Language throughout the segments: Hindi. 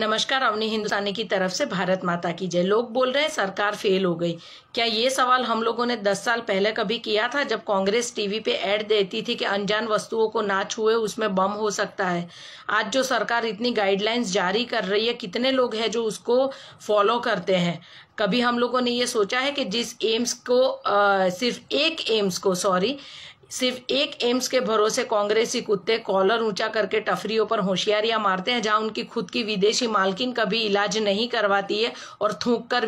नमस्कार अवनी हिंदुस्तानी की तरफ से भारत माता की जय लोग बोल रहे हैं सरकार फेल हो गई क्या ये सवाल हम लोगों ने 10 साल पहले कभी किया था जब कांग्रेस टीवी पे ऐड देती थी कि अनजान वस्तुओं को ना छुए उसमें बम हो सकता है आज जो सरकार इतनी गाइडलाइंस जारी कर रही है कितने लोग हैं जो उसको फॉलो करते हैं कभी हम लोगों ने ये सोचा है कि जिस एम्स को आ, सिर्फ एक एम्स को सॉरी सिर्फ एक एम्स के भरोसे कांग्रेसी कुत्ते कॉलर ऊंचा करके टफरियों पर होशियारियां मारते हैं जहां उनकी खुद की विदेशी मालकिन कभी इलाज नहीं करवाती है और थूक कर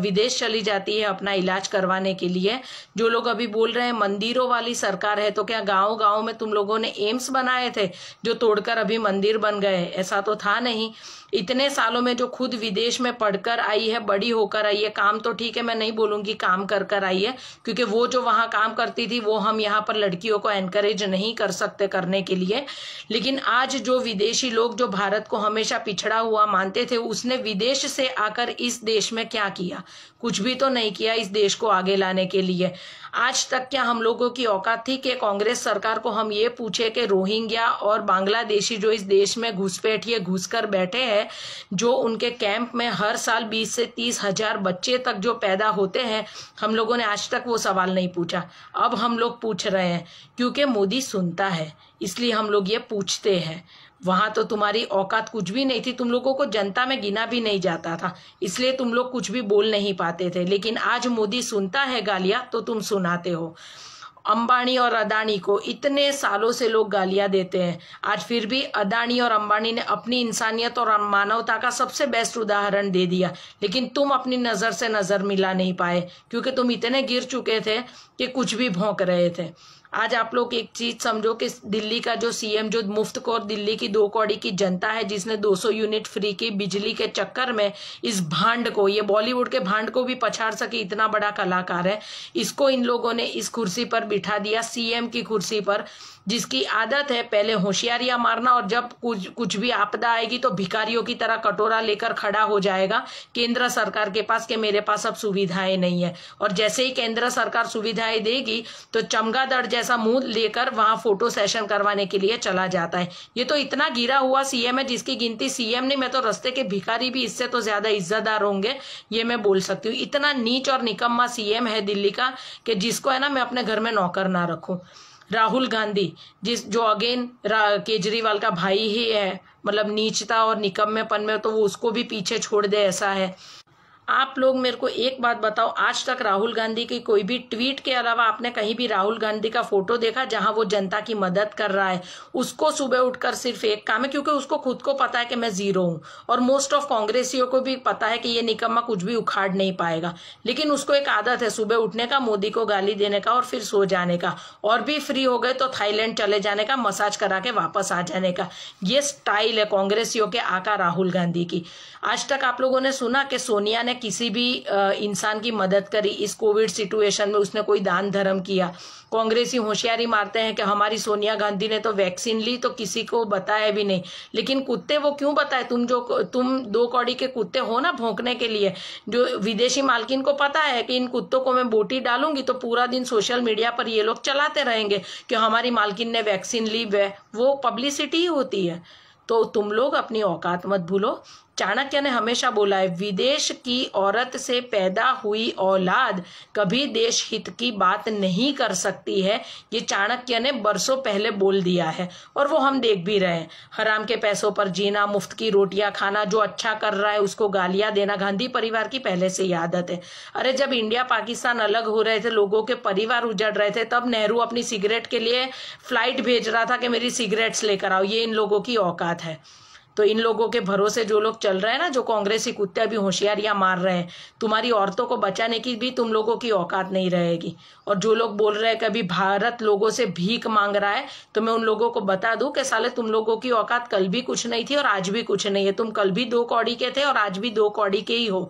विदेश चली जाती है अपना इलाज करवाने के लिए जो लोग अभी बोल रहे हैं मंदिरों वाली सरकार है तो क्या गाँव गाँव में तुम लोगों ने एम्स बनाए थे जो तोड़कर अभी मंदिर बन गए ऐसा तो था नहीं इतने सालों में जो खुद विदेश में पढ़कर आई है बड़ी होकर आई है काम तो ठीक है मैं नहीं बोलूंगी काम कर कर आई है क्योंकि वो जो वहां काम करती थी वो हम यहाँ पर लड़कियों को एनकरेज नहीं कर सकते करने के लिए लेकिन आज जो विदेशी लोग जो भारत को हमेशा पिछड़ा हुआ मानते थे उसने विदेश से आकर इस देश में क्या किया कुछ भी तो नहीं किया इस देश को आगे लाने के लिए आज तक क्या हम लोगों की औकात थी कि कांग्रेस सरकार को हम ये पूछे कि रोहिंग्या और बांग्लादेशी जो इस देश में घुसपैठिए घुसकर बैठे हैं जो उनके कैंप में हर साल बीस से तीस हजार बच्चे तक जो पैदा होते हैं हम लोगों ने आज तक वो सवाल नहीं पूछा अब हम लोग पूछ रहे रहे हैं क्योंकि मोदी सुनता है इसलिए हम लोग ये पूछते हैं वहाँ तो तुम्हारी औकात कुछ भी नहीं थी तुम लोगों को जनता में गिना भी नहीं जाता था इसलिए तुम लोग कुछ भी बोल नहीं पाते थे लेकिन आज मोदी सुनता है गालियाँ तो तुम सुनाते हो अंबानी और अदानी को इतने सालों से लोग गालियां देते हैं आज फिर भी अदानी और अंबानी ने अपनी इंसानियत और मानवता का सबसे बेस्ट उदाहरण दे दिया लेकिन तुम अपनी नज़र से नज़र मिला नहीं पाए क्योंकि तुम इतने गिर चुके थे कि कुछ भी भोंक रहे थे आज आप लोग एक चीज समझो कि दिल्ली का जो सीएम जो मुफ्त को और दिल्ली की दो कौड़ी की जनता है जिसने 200 यूनिट फ्री की बिजली के चक्कर में इस भांड को ये बॉलीवुड के भांड को भी पछाड़ सके इतना बड़ा कलाकार है इसको इन लोगों ने इस कुर्सी पर बिठा दिया सीएम की कुर्सी पर जिसकी आदत है पहले होशियारियां मारना और जब कुछ कुछ भी आपदा आएगी तो भिखारियों की तरह कटोरा लेकर खड़ा हो जाएगा केंद्र सरकार के पास कि मेरे पास अब सुविधाएं नहीं है और जैसे ही केंद्र सरकार सुविधाएं देगी तो चमगादड़ जैसा मुंह लेकर वहां फोटो सेशन करवाने के लिए चला जाता है ये तो इतना गिरा हुआ सीएम है जिसकी गिनती सीएम ने मैं तो रस्ते के भिखारी भी इससे तो ज्यादा इज्जतदार होंगे ये मैं बोल सकती हूँ इतना नीच और निकम्मा सीएम है दिल्ली का कि जिसको है ना मैं अपने घर में नौकर ना रखू राहुल गांधी जिस जो अगेन केजरीवाल का भाई ही है मतलब नीचता और निकम्मेपन में तो वो उसको भी पीछे छोड़ दे ऐसा है आप लोग मेरे को एक बात बताओ आज तक राहुल गांधी की कोई भी ट्वीट के अलावा आपने कहीं भी राहुल गांधी का फोटो देखा जहां वो जनता की मदद कर रहा है उसको सुबह उठकर सिर्फ एक काम है क्योंकि उसको खुद को पता है कि मैं जीरो हूं और मोस्ट ऑफ कांग्रेसियों को भी पता है कि ये निकम्मा कुछ भी उखाड़ नहीं पाएगा लेकिन उसको एक आदत है सुबह उठने का मोदी को गाली देने का और फिर सो जाने का और भी फ्री हो गए तो थाईलैंड चले जाने का मसाज करा के वापस आ जाने का ये स्टाइल है कांग्रेसियों के आका राहुल गांधी की आज तक आप लोगों ने सुना कि सोनिया ने किसी भी इंसान की मदद करी इस कोविड सिचुएशन में उसने कोई दान धर्म किया कांग्रेस ही होशियारी मारते हैं कि हमारी सोनिया गांधी ने तो वैक्सीन ली तो किसी को बताया भी नहीं लेकिन कुत्ते वो क्यों बताए तुम जो तुम दो कौड़ी के कुत्ते हो ना भोंकने के लिए जो विदेशी मालकिन को पता है कि इन कुत्तों को मैं बोटी डालूंगी तो पूरा दिन सोशल मीडिया पर ये लोग चलाते रहेंगे कि हमारी मालकिन ने वैक्सीन ली वो पब्लिसिटी ही होती है तो तुम लोग अपनी औकात मत भूलो चाणक्य ने हमेशा बोला है विदेश की औरत से पैदा हुई औलाद कभी देश हित की बात नहीं कर सकती है ये चाणक्य ने बरसों पहले बोल दिया है और वो हम देख भी रहे हैं हराम के पैसों पर जीना मुफ्त की रोटियां खाना जो अच्छा कर रहा है उसको गालियां देना गांधी परिवार की पहले से ही आदत है अरे जब इंडिया पाकिस्तान अलग हो रहे थे लोगों के परिवार उजड़ रहे थे तब नेहरू अपनी सिगरेट के लिए फ्लाइट भेज रहा था कि मेरी सिगरेट्स लेकर आओ ये इन लोगों की औकात है तो इन लोगों के भरोसे जो लोग चल रहे हैं ना जो कांग्रेसी कुत्ते अभी होशियारियां मार रहे हैं तुम्हारी औरतों को बचाने की भी तुम लोगों की औकात नहीं रहेगी और जो लोग बोल रहे हैं कभी भारत लोगों से भीख मांग रहा है तो मैं उन लोगों को बता दूं कि साले तुम लोगों की औकात कल भी कुछ नहीं थी और आज भी कुछ नहीं है तुम कल भी दो कौड़ी के थे और आज भी दो कौड़ी के ही हो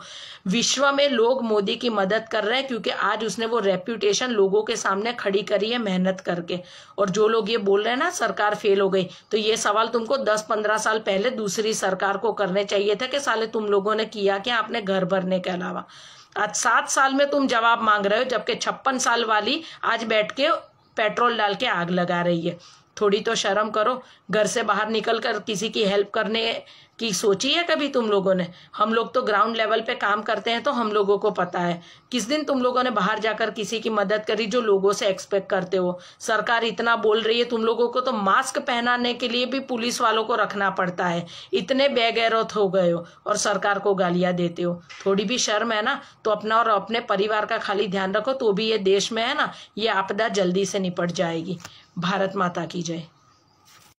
विश्व में लोग मोदी की मदद कर रहे हैं क्योंकि आज उसने वो रेप्यूटेशन लोगों के सामने खड़ी करी है मेहनत करके और जो लोग ये बोल रहे हैं ना सरकार फेल हो गई तो ये सवाल तुमको दस पंद्रह साल पहले दूसरी सरकार को करने चाहिए थे कि साले तुम लोगों ने किया क्या अपने घर भरने के अलावा आज सात साल में तुम जवाब मांग रहे हो जबकि छप्पन साल वाली आज बैठ के पेट्रोल डाल के आग लगा रही है थोड़ी तो शर्म करो घर से बाहर निकल कर किसी की हेल्प करने की सोची है कभी तुम लोगों ने हम लोग तो ग्राउंड लेवल पे काम करते हैं तो हम लोगों को पता है किस दिन तुम लोगों ने बाहर जाकर किसी की मदद करी जो लोगों से एक्सपेक्ट करते हो सरकार इतना बोल रही है तुम लोगों को तो मास्क पहनाने के लिए भी पुलिस वालों को रखना पड़ता है इतने बेगैरत हो गए हो और सरकार को गालियाँ देते हो थोड़ी भी शर्म है ना तो अपना और अपने परिवार का खाली ध्यान रखो तो भी ये देश में है ना ये आपदा जल्दी से निपट जाएगी भारत माता की जय